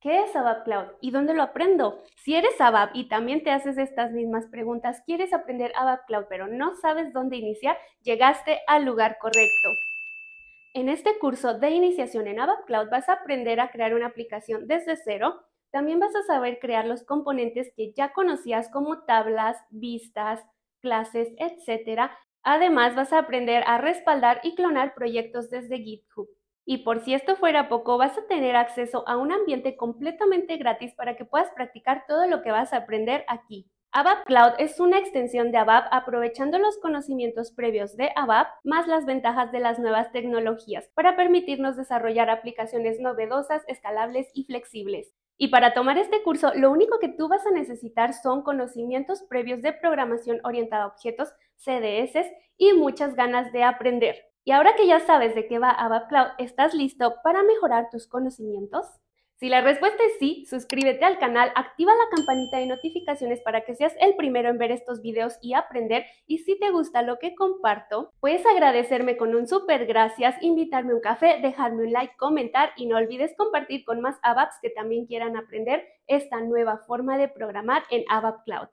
¿Qué es ABAP Cloud? ¿Y dónde lo aprendo? Si eres ABAP y también te haces estas mismas preguntas, quieres aprender ABAP Cloud, pero no sabes dónde iniciar, llegaste al lugar correcto. En este curso de iniciación en ABAP Cloud vas a aprender a crear una aplicación desde cero. También vas a saber crear los componentes que ya conocías como tablas, vistas, clases, etc. Además, vas a aprender a respaldar y clonar proyectos desde GitHub. Y por si esto fuera poco, vas a tener acceso a un ambiente completamente gratis para que puedas practicar todo lo que vas a aprender aquí. ABAP Cloud es una extensión de ABAP aprovechando los conocimientos previos de ABAP más las ventajas de las nuevas tecnologías para permitirnos desarrollar aplicaciones novedosas, escalables y flexibles. Y para tomar este curso, lo único que tú vas a necesitar son conocimientos previos de programación orientada a objetos, CDS y muchas ganas de aprender. Y ahora que ya sabes de qué va ABAP Cloud, ¿estás listo para mejorar tus conocimientos? Si la respuesta es sí, suscríbete al canal, activa la campanita de notificaciones para que seas el primero en ver estos videos y aprender. Y si te gusta lo que comparto, puedes agradecerme con un súper gracias, invitarme un café, dejarme un like, comentar y no olvides compartir con más ABAPs que también quieran aprender esta nueva forma de programar en ABAP Cloud.